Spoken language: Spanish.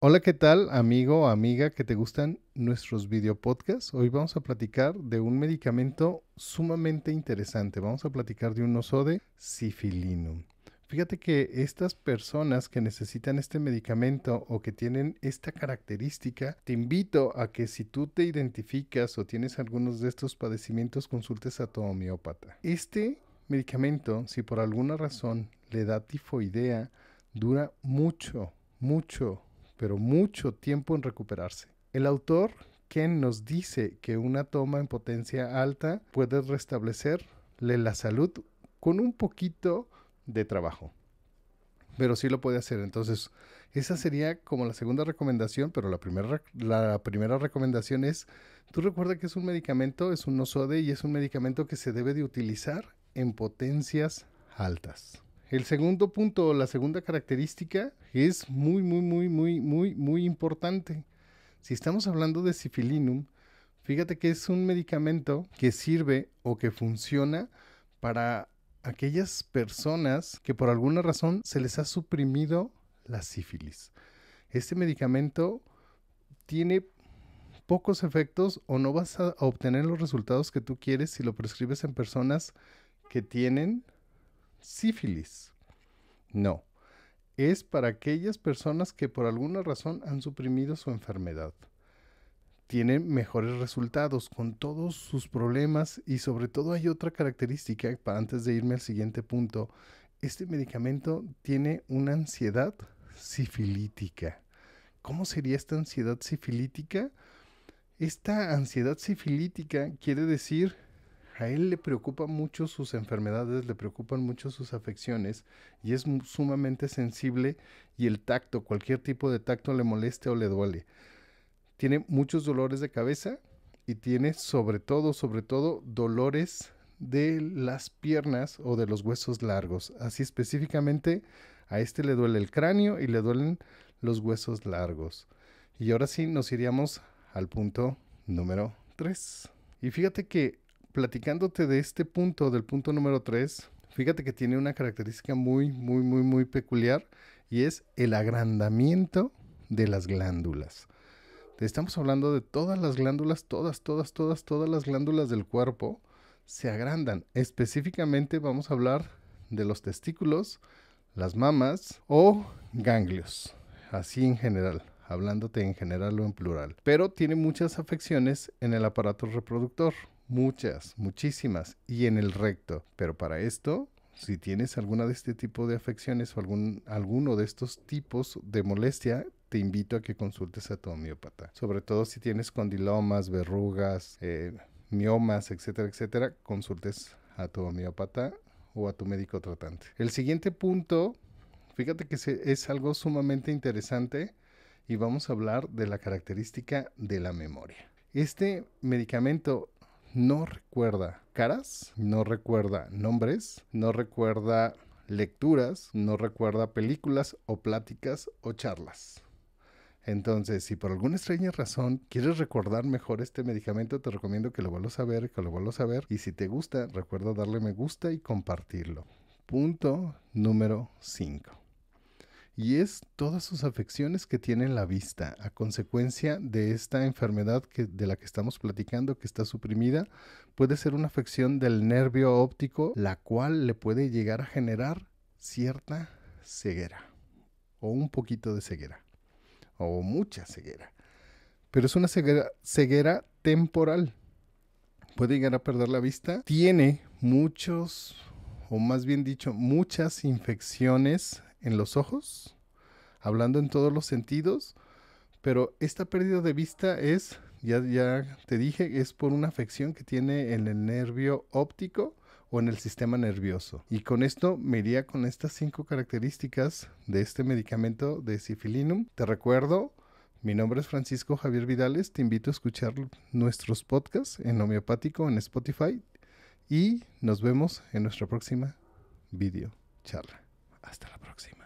Hola, ¿qué tal, amigo o amiga que te gustan nuestros video podcasts? Hoy vamos a platicar de un medicamento sumamente interesante. Vamos a platicar de un oso de sifilinum. Fíjate que estas personas que necesitan este medicamento o que tienen esta característica, te invito a que si tú te identificas o tienes algunos de estos padecimientos, consultes a tu homeópata. Este medicamento, si por alguna razón le da tifoidea, dura mucho, mucho, pero mucho tiempo en recuperarse. El autor, Ken, nos dice que una toma en potencia alta puede restablecerle la salud con un poquito de trabajo. Pero sí lo puede hacer. Entonces, esa sería como la segunda recomendación, pero la primera, la primera recomendación es, tú recuerda que es un medicamento, es un nosode y es un medicamento que se debe de utilizar en potencias altas. El segundo punto, la segunda característica es muy, muy, muy, muy, muy, importante. Si estamos hablando de sifilinum fíjate que es un medicamento que sirve o que funciona para aquellas personas que por alguna razón se les ha suprimido la sífilis. Este medicamento tiene pocos efectos o no vas a obtener los resultados que tú quieres si lo prescribes en personas que tienen sífilis. No es para aquellas personas que por alguna razón han suprimido su enfermedad. Tienen mejores resultados con todos sus problemas y sobre todo hay otra característica, para antes de irme al siguiente punto, este medicamento tiene una ansiedad sifilítica. ¿Cómo sería esta ansiedad sifilítica? Esta ansiedad sifilítica quiere decir a él le preocupan mucho sus enfermedades, le preocupan mucho sus afecciones y es sumamente sensible y el tacto, cualquier tipo de tacto le moleste o le duele. Tiene muchos dolores de cabeza y tiene sobre todo, sobre todo dolores de las piernas o de los huesos largos. Así específicamente a este le duele el cráneo y le duelen los huesos largos. Y ahora sí nos iríamos al punto número 3. Y fíjate que platicándote de este punto, del punto número 3, fíjate que tiene una característica muy, muy, muy, muy peculiar y es el agrandamiento de las glándulas. estamos hablando de todas las glándulas, todas, todas, todas, todas las glándulas del cuerpo se agrandan. Específicamente vamos a hablar de los testículos, las mamas o ganglios, así en general, hablándote en general o en plural. Pero tiene muchas afecciones en el aparato reproductor muchas, muchísimas, y en el recto. Pero para esto, si tienes alguna de este tipo de afecciones o algún, alguno de estos tipos de molestia, te invito a que consultes a tu homeópata. Sobre todo si tienes condilomas, verrugas, eh, miomas, etcétera, etcétera, consultes a tu homeópata o a tu médico tratante. El siguiente punto, fíjate que es algo sumamente interesante y vamos a hablar de la característica de la memoria. Este medicamento no recuerda caras, no recuerda nombres, no recuerda lecturas, no recuerda películas o pláticas o charlas. Entonces, si por alguna extraña razón quieres recordar mejor este medicamento, te recomiendo que lo vuelvas a ver, que lo vuelvas a ver. Y si te gusta, recuerda darle me gusta y compartirlo. Punto número 5 y es todas sus afecciones que tiene la vista a consecuencia de esta enfermedad que, de la que estamos platicando que está suprimida. Puede ser una afección del nervio óptico, la cual le puede llegar a generar cierta ceguera o un poquito de ceguera o mucha ceguera. Pero es una ceguera, ceguera temporal. Puede llegar a perder la vista. Tiene muchos, o más bien dicho, muchas infecciones en los ojos, hablando en todos los sentidos, pero esta pérdida de vista es, ya, te dije, es por una afección que tiene en el nervio óptico o en el sistema nervioso. Y con esto me iría con estas cinco características de este medicamento de Sifilinum. Te recuerdo, mi nombre es Francisco Javier Vidales, te invito a escuchar nuestros podcasts en homeopático en Spotify y nos vemos en nuestra próxima video charla. Hasta la próxima.